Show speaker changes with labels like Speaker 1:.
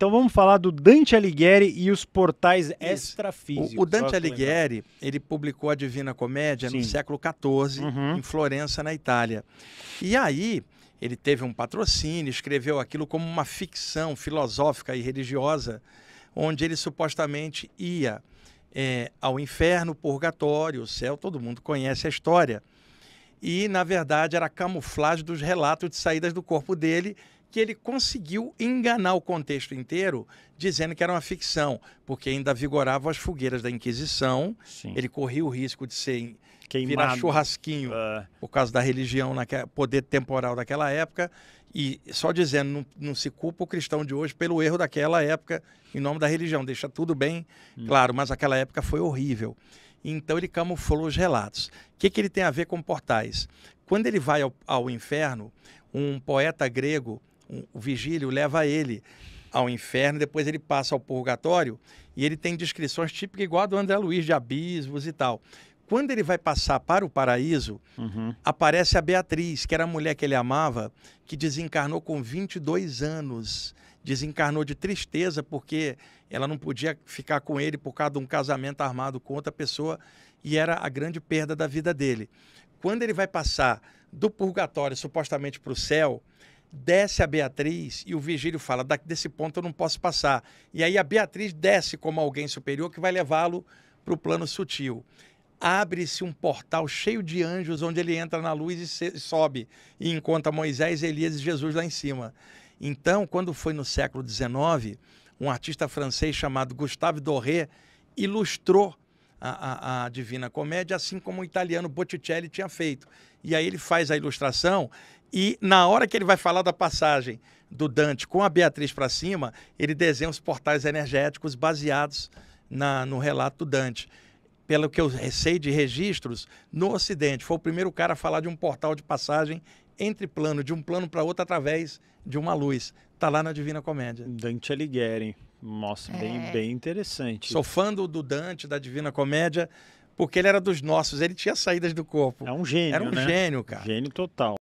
Speaker 1: Então vamos falar do Dante Alighieri e os portais Isso. extrafísicos. O, Dante Alighieri, ele publicou a Divina Comédia Sim. no século XIV, uhum. em Florença, na Itália. E aí, ele teve um patrocínio, escreveu aquilo como uma ficção filosófica e religiosa, onde ele supostamente ia é, ao inferno, purgatório, o céu, todo mundo conhece a história. E, na verdade, era camuflagem dos relatos de saídas do corpo dele que ele conseguiu enganar o contexto inteiro, dizendo que era uma ficção, porque ainda vigoravam as fogueiras da Inquisição, Sim. ele corria o risco de ser Queimado. virar churrasquinho uh... por causa da religião, naquela, poder temporal daquela época, e só dizendo, não, não, se culpa o cristão de hoje pelo erro daquela época em nome da religião, deixa tudo bem hum. claro, mas aquela época foi horrível. Então ele camuflou os relatos. O que, que ele tem a ver com portais? Quando ele vai ao, ao inferno, um poeta grego, um, o Vigílio, leva ele ao inferno, depois ele passa ao purgatório e ele tem descrições típicas igual a do André Luiz, de abismos e tal. Quando ele vai passar para o paraíso, uhum. aparece a Beatriz, que era a mulher que ele amava, que desencarnou com 22 anos. Desencarnou de tristeza porque ela não podia ficar com ele por causa de um casamento armado com outra pessoa e era a grande perda da vida dele quando ele vai passar do purgatório supostamente para o céu, desce a Beatriz e o Vigílio fala: daqui desse ponto eu não posso passar. E aí a Beatriz desce como alguém superior que vai levá-lo para o plano sutil. Abre-se um portal cheio de anjos onde ele entra na luz e sobe e encontra Moisés, Elias e Jesus lá em cima. Então, quando foi no século XIX, um artista francês chamado Gustave Doré ilustrou a, a, a, Divina Comédia, assim como o italiano Botticelli tinha feito. E aí ele faz a ilustração e na hora que ele vai falar da passagem do Dante com a Beatriz para cima, ele desenha os portais energéticos baseados na, no relato do Dante pelo que eu sei de registros, no Ocidente. Foi o primeiro cara a falar de um portal de passagem entre plano, de um plano para outro através de uma luz. Está lá na Divina Comédia. Dante Alighieri. Nossa, bem, é. bem interessante. Sou fã do, do Dante, da Divina Comédia, porque ele era dos nossos, ele tinha saídas do corpo. É um gênio, Era um né? gênio, cara. Gênio total.